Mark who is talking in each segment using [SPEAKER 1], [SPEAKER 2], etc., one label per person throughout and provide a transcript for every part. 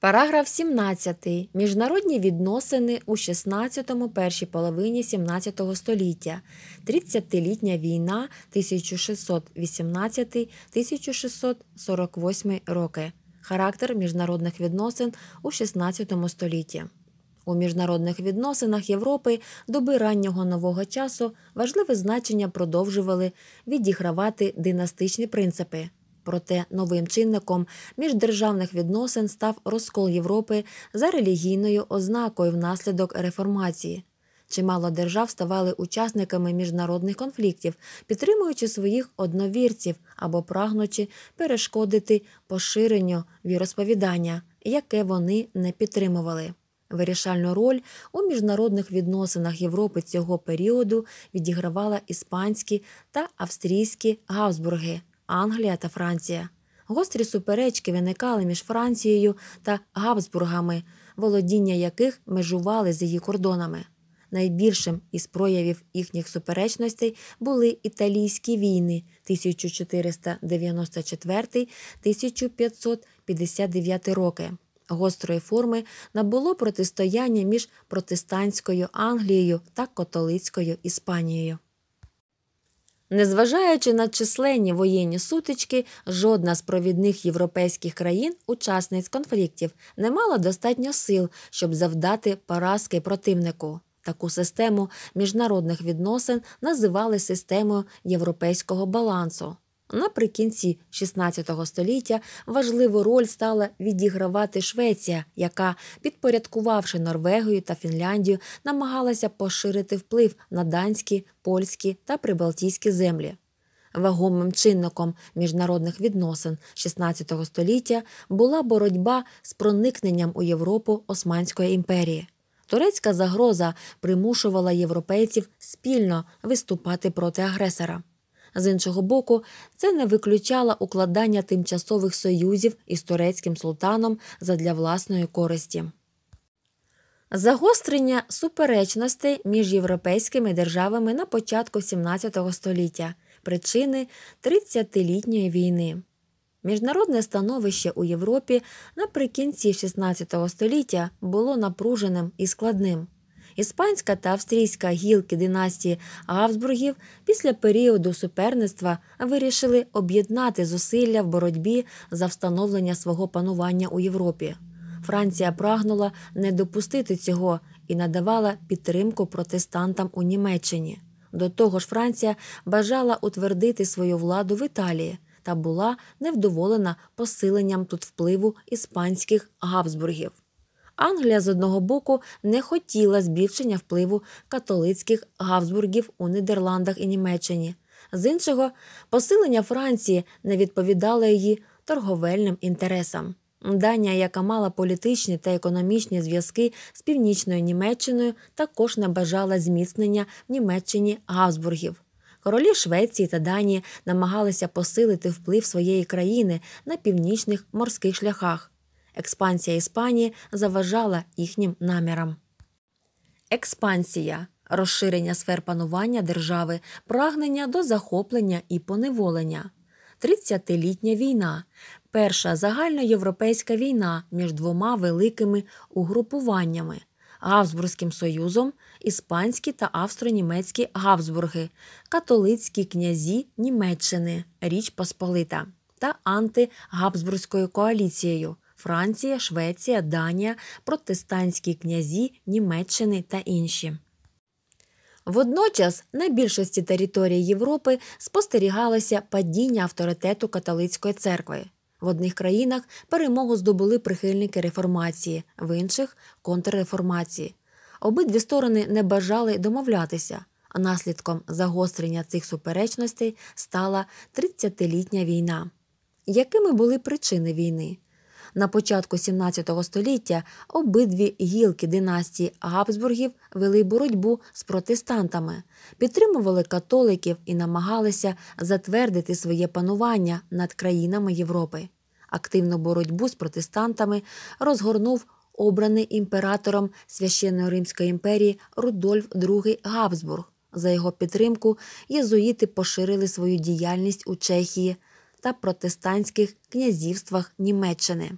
[SPEAKER 1] Параграф 17. Міжнародні відносини у 16-му першій половині 17 століття. 30-літня війна 1618-1648 роки. Характер міжнародних відносин у 16 столітті. У міжнародних відносинах Європи доби раннього нового часу важливе значення продовжували відігравати династичні принципи. Проте новим чинником міждержавних відносин став розкол Європи за релігійною ознакою внаслідок реформації. Чимало держав ставали учасниками міжнародних конфліктів, підтримуючи своїх одновірців або прагнучи перешкодити поширенню віросповідання, яке вони не підтримували. Вирішальну роль у міжнародних відносинах Європи цього періоду відігравала іспанські та австрійські гавсбурги. Англія та Франція. Гострі суперечки виникали між Францією та Габсбургами, володіння яких межували з її кордонами. Найбільшим із проявів їхніх суперечностей були італійські війни 1494-1559 роки. Гострої форми набуло протистояння між протестантською Англією та католицькою Іспанією. Незважаючи на численні воєнні сутички, жодна з провідних європейських країн, учасниць конфліктів, не мала достатньо сил, щоб завдати поразки противнику. Таку систему міжнародних відносин називали системою європейського балансу. Наприкінці XVI століття важливу роль стала відігравати Швеція, яка, підпорядкувавши Норвегію та Фінляндію, намагалася поширити вплив на данські, польські та прибалтійські землі. Вагомим чинником міжнародних відносин XVI століття була боротьба з проникненням у Європу Османської імперії. Турецька загроза примушувала європейців спільно виступати проти агресора. З іншого боку, це не виключало укладання тимчасових союзів із турецьким султаном задля власної користі. Загострення суперечностей між європейськими державами на початку XVII століття причини 30-літньої війни. Міжнародне становище у Європі наприкінці XVI століття було напруженим і складним. Іспанська та австрійська гілки династії Габсбургів після періоду суперництва вирішили об'єднати зусилля в боротьбі за встановлення свого панування у Європі. Франція прагнула не допустити цього і надавала підтримку протестантам у Німеччині. До того ж, Франція бажала утвердити свою владу в Італії та була невдоволена посиленням тут впливу іспанських габсбургів. Англія з одного боку не хотіла збільшення впливу католицьких гавзбургів у Нідерландах і Німеччині. З іншого, посилення Франції не відповідало її торговельним інтересам. Данія, яка мала політичні та економічні зв'язки з північною Німеччиною, також не бажала зміцнення в Німеччині Габсбургів. Королі Швеції та Данії намагалися посилити вплив своєї країни на північних морських шляхах експансія Іспанії заважала їхнім намірам. Експансія розширення сфер панування держави, прагнення до захоплення і поневолення. Тридцятилітня війна, перша загальноєвропейська війна між двома великими угрупуваннями Габсбурзьким Союзом, іспанські та австро-німецькі Габсбурги, католицькі князі Німеччини, Річ Посполита та антигабсбурзькою коаліцією Франція, Швеція, Данія, протестантські князі Німеччини та інші. Водночас на більшості територій Європи спостерігалося падіння авторитету католицької церкви. В одних країнах перемогу здобули прихильники реформації, в інших контрреформації. Обидві сторони не бажали домовлятися, а наслідком загострення цих суперечностей стала 30-літня війна. Якими були причини війни? На початку 17 століття обидві гілки династії Габсбургів вели боротьбу з протестантами, підтримували католиків і намагалися затвердити своє панування над країнами Європи. Активну боротьбу з протестантами розгорнув обраний імператором священної Римської імперії Рудольф II Габсбург. За його підтримку єзуїти поширили свою діяльність у Чехії та протестантських князівствах Німеччини.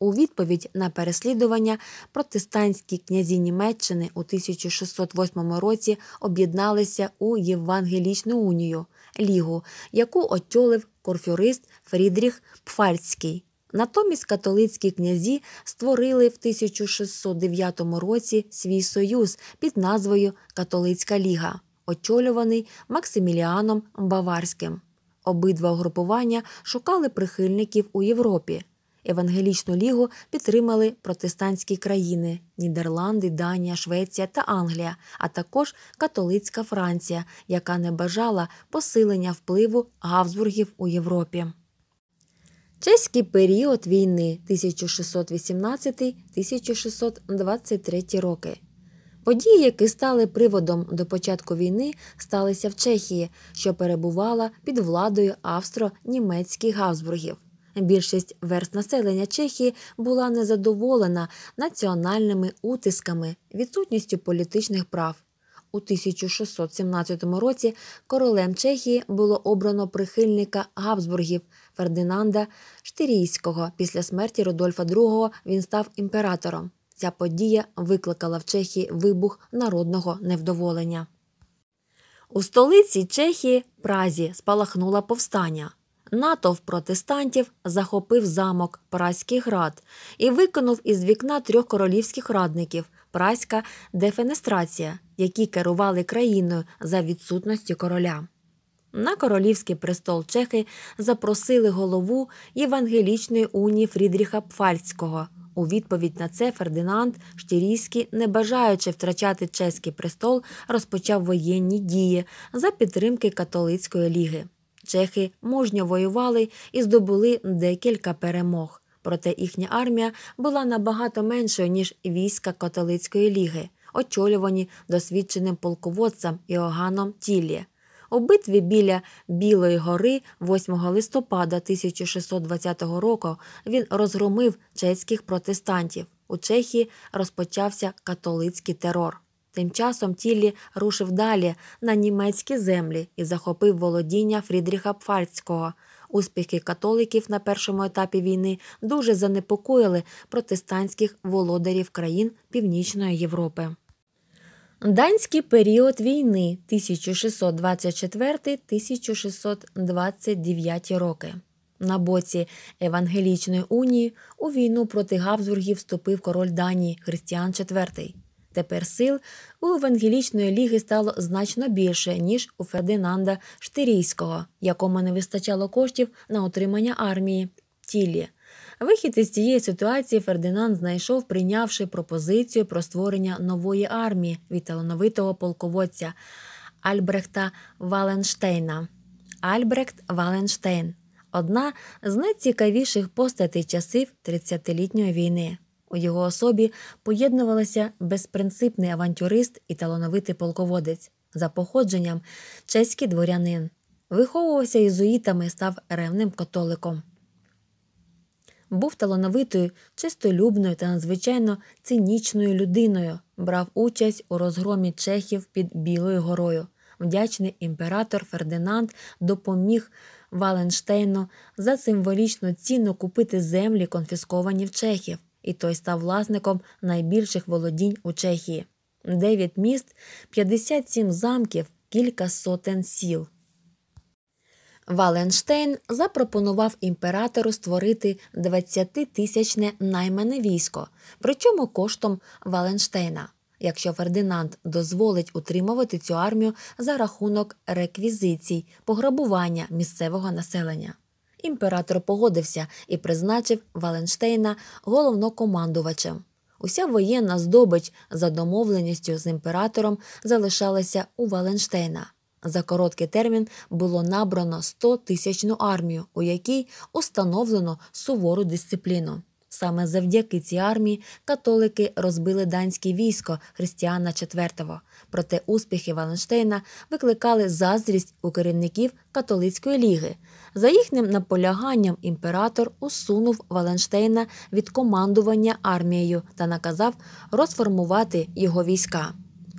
[SPEAKER 1] У відповідь на переслідування протестантські князі Німеччини у 1608 році об'єдналися у Євангелічну унію лігу, яку очолив корфюрист Фрідріх Пфальцький. Натомість католицькі князі створили в 1609 році свій союз під назвою Католицька Ліга, очолюваний Максиміліаном Баварським. Обидва групування шукали прихильників у Європі. Евангелічну лігу підтримали протестантські країни Нідерланди, Данія, Швеція та Англія, а також католицька Франція, яка не бажала посилення впливу Гавзбургів у Європі. Чеський період війни 1618 1623 роки. Події, які стали приводом до початку війни, сталися в Чехії, що перебувала під владою австро-німецьких Габсбургів. Більшість верст населення Чехії була незадоволена національними утисками, відсутністю політичних прав. У 1617 році королем Чехії було обрано прихильника Габсбургів Фердинанда Штирійського. Після смерті Рудольфа II він став імператором. Ця подія викликала в Чехії вибух народного невдоволення. У столиці Чехії Празі спалахнула повстання. Натовп протестантів захопив замок Праський град і викинув із вікна трьох королівських радників праська дефенестрація, які керували країною за відсутності короля. На королівський престол Чехи запросили голову Євангелічної унії Фрідріха Пфальцького. У відповідь на це Фердинанд Штірійський, не бажаючи втрачати чеський престол, розпочав воєнні дії за підтримки католицької ліги. Чехи мужньо воювали і здобули декілька перемог. Проте їхня армія була набагато меншою ніж війська католицької ліги, очолювані досвідченим полководцем Іоганном Тіллі. У битві біля Білої гори, 8 листопада 1620 року, він розгромив чеських протестантів. У Чехії розпочався католицький терор. Тим часом Тіллі рушив далі на німецькі землі і захопив володіння Фрідріха Пфальцького. Успіхи католиків на першому етапі війни дуже занепокоїли протестантських володарів країн Північної Європи. Данський період війни 1624-1629 роки. На боці Евангелічної унії у війну проти Габсбургів вступив король Данії Христіан IV. Тепер сил у Евангелічної ліги стало значно більше, ніж у Фердинанда Штирійського, якому не вистачало коштів на утримання армії тілі. Вихід із цієї ситуації Фердинанд знайшов, прийнявши пропозицію про створення нової армії від талановитого полководця Альбрехта Валенштейна. Альбрехт Валенштейн одна з найцікавіших постатей часів 30-літньої війни. У його особі поєднувалися безпринципний авантюрист і талановитий полководець, за походженням чеський дворянин. Виховувався єзуїтами, став ревним католиком був талановитою, чистолюбною та надзвичайно цинічною людиною, брав участь у розгромі чехів під Білою горою. Вдячний імператор Фердинанд допоміг Валенштейну за символічну ціну купити землі, конфісковані в Чехів, і той став власником найбільших володінь у Чехії: 9 міст, 57 замків, кілька сотень сіл. Валенштейн запропонував імператору створити 20-тисячне наймане військо, причому коштом Валенштейна, якщо Фердинанд дозволить утримувати цю армію за рахунок реквізицій, пограбування місцевого населення. Імператор погодився і призначив Валенштейна головнокомандувачем. Уся воєнна здобич за домовленістю з імператором залишалася у Валенштейна. За короткий термін було набрано 100 тисячну армію, у якій установлено сувору дисципліну. Саме завдяки цій армії католики розбили данське військо Христіана IV. Проте успіхи Валенштейна викликали заздрість у керівників католицької ліги. За їхнім наполяганням імператор усунув Валенштейна від командування армією та наказав розформувати його війська.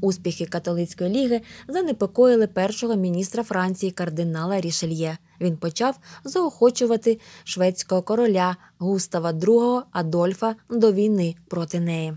[SPEAKER 1] Успіхи католицької ліги занепокоїли першого міністра Франції кардинала Рішельє. Він почав заохочувати шведського короля Густава II Адольфа до війни проти неї.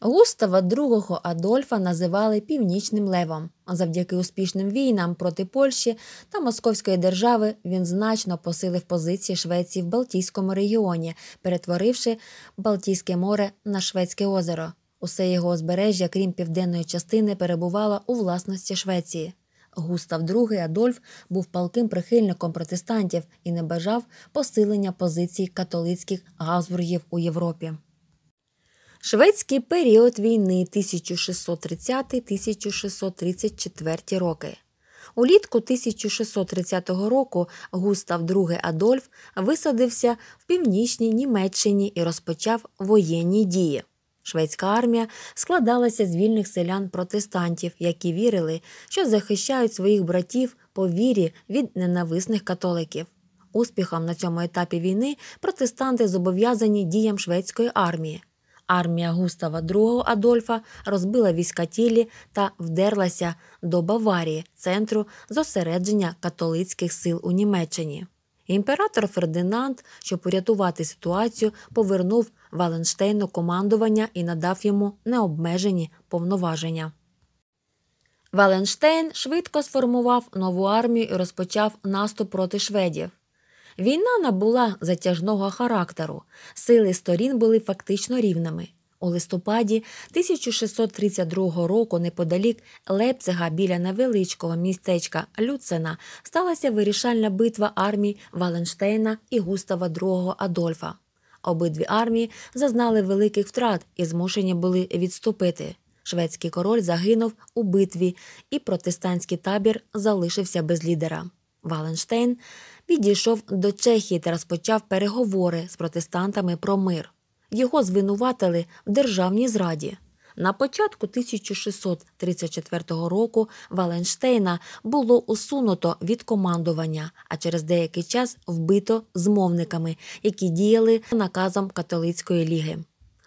[SPEAKER 1] Густава II Адольфа називали північним левом. Завдяки успішним війнам проти Польщі та Московської держави він значно посилив позиції Швеції в Балтійському регіоні, перетворивши Балтійське море на Шведське озеро. Усе його узбережжя, крім південної частини, перебувало у власності Швеції. Густав II Адольф був палким прихильником протестантів і не бажав посилення позицій католицьких газбургів у Європі. Шведський період війни 1630-1634 роки. Улітку 1630 року Густав II Адольф висадився в північній Німеччині і розпочав воєнні дії. Шведська армія складалася з вільних селян протестантів, які вірили, що захищають своїх братів по вірі від ненависних католиків. Успіхом на цьому етапі війни протестанти зобов'язані діям шведської армії. Армія Густава II Адольфа розбила війська тілі та вдерлася до Баварії, центру зосередження католицьких сил у Німеччині. Імператор Фердинанд, щоб урятувати ситуацію, повернув Валенштейну командування і надав йому необмежені повноваження. Валенштейн швидко сформував нову армію і розпочав наступ проти шведів. Війна набула затяжного характеру, сили сторін були фактично рівними. У листопаді 1632 року неподалік Лепцега біля невеличкого містечка Люцена сталася вирішальна битва армій Валенштейна і Густава II Адольфа. Обидві армії зазнали великих втрат і змушені були відступити. Шведський король загинув у битві, і протестантський табір залишився без лідера. Валенштейн підійшов до Чехії та розпочав переговори з протестантами про мир. Його звинуватили в державній зраді. На початку 1634 року Валенштейна було усунуто від командування, а через деякий час вбито змовниками, які діяли наказом католицької ліги.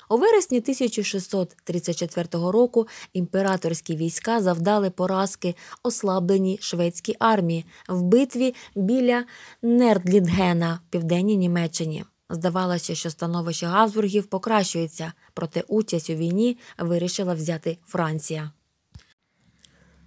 [SPEAKER 1] У вересні 1634 року імператорські війська завдали поразки ослабленій шведській армії в битві біля Нердлінгена в південній Німеччині. Здавалося, що становище Габсбургів покращується, проте участь у війні вирішила взяти Франція.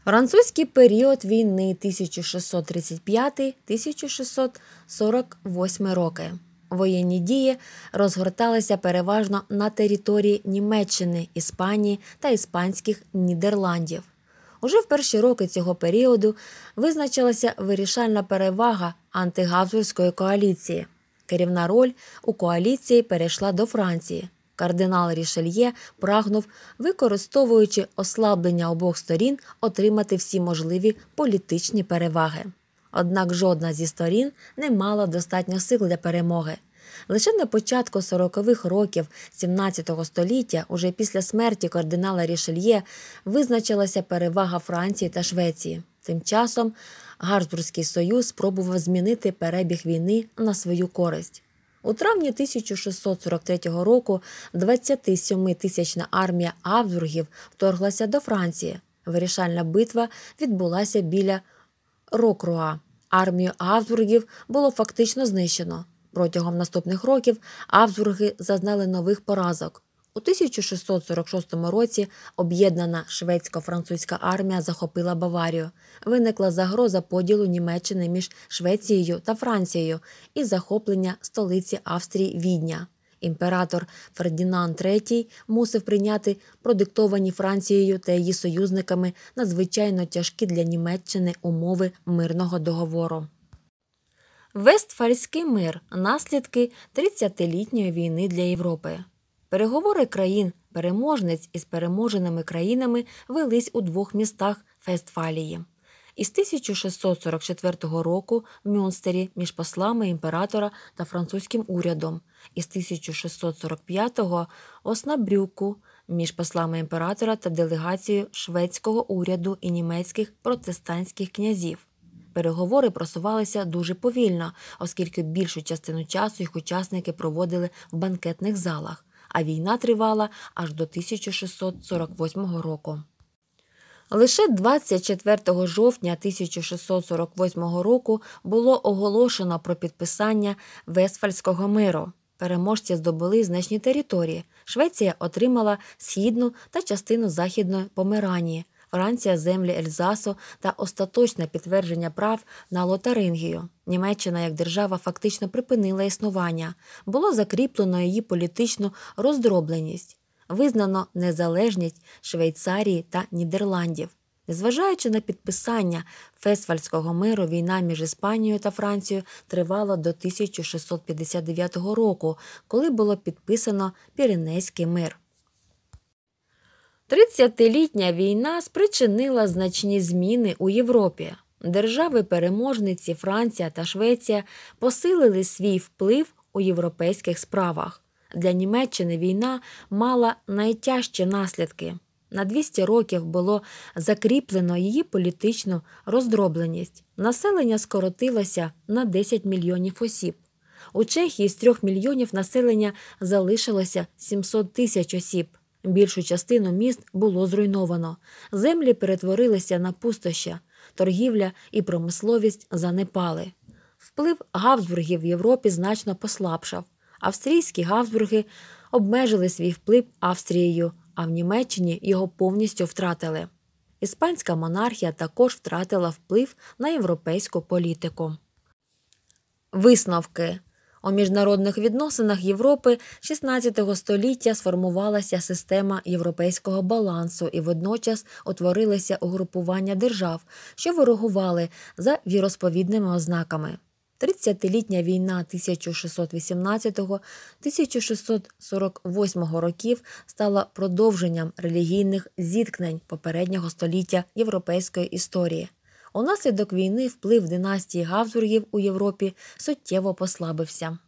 [SPEAKER 1] Французький період війни 1635-1648 роки. Воєнні дії розгорталися переважно на території Німеччини, Іспанії та Іспанських Нідерландів. Уже в перші роки цього періоду визначилася вирішальна перевага антигабсбурзької коаліції керівна роль у коаліції перейшла до Франції. Кардинал Рішельє прагнув, використовуючи ослаблення обох сторін, отримати всі можливі політичні переваги. Однак жодна зі сторін не мала достатньо сил для перемоги. Лише на початку 40-х років 17 століття, уже після смерті кардинала Рішельє, визначилася перевага Франції та Швеції. Тим часом Гарсбурзький союз спробував змінити перебіг війни на свою користь. У травні 1643 року 27 тисячна армія Авдургів вторглася до Франції. Вирішальна битва відбулася біля Рокруа. Армію Авдургів було фактично знищено. Протягом наступних років Авдурги зазнали нових поразок. У 1646 році об'єднана шведсько-французька армія захопила Баварію. Виникла загроза поділу Німеччини між Швецією та Францією і захоплення столиці Австрії Відня. Імператор Фердінанд III мусив прийняти продиктовані Францією та її союзниками надзвичайно тяжкі для Німеччини умови мирного договору. Вестфальський мир наслідки 30-літньої війни для Європи. Переговори країн переможниць із переможеними країнами велись у двох містах Фестфалії. Із 1644 року в Мюнстері між послами імператора та французьким урядом, із 1645-го Оснабрюку між послами імператора та делегацією шведського уряду і німецьких протестантських князів. Переговори просувалися дуже повільно, оскільки більшу частину часу їх учасники проводили в банкетних залах а війна тривала аж до 1648 року. Лише 24 жовтня 1648 року було оголошено про підписання Вестфальського миру. Переможці здобули значні території. Швеція отримала східну та частину західної Померанії. Франція землі Ельзасу та остаточне підтвердження прав на Лотарингію. Німеччина як держава фактично припинила існування, було закріплено її політичну роздробленість, визнано незалежність Швейцарії та Нідерландів. Незважаючи на підписання Фесфальського миру, війна між Іспанією та Францією тривала до 1659 року, коли було підписано Піренейський мир. Тридцятилітня війна спричинила значні зміни у Європі. Держави-переможниці Франція та Швеція посилили свій вплив у європейських справах. Для Німеччини війна мала найтяжчі наслідки. На 200 років було закріплено її політичну роздробленість. Населення скоротилося на 10 мільйонів осіб. У Чехії з 3 мільйонів населення залишилося 700 тисяч осіб. Більшу частину міст було зруйновано. Землі перетворилися на пустоща, торгівля і промисловість занепали. Вплив Габсбургів в Європі значно послабшав. Австрійські Габсбурги обмежили свій вплив Австрією, а в Німеччині його повністю втратили. Іспанська монархія також втратила вплив на європейську політику. Висновки у міжнародних відносинах Європи 16 століття сформувалася система європейського балансу і водночас утворилися угрупування держав, що ворогували за віросповідними ознаками. 30-літня війна 1618-1648 років стала продовженням релігійних зіткнень попереднього століття європейської історії. Унаслідок війни вплив династії Гавзургів у Європі суттєво послабився.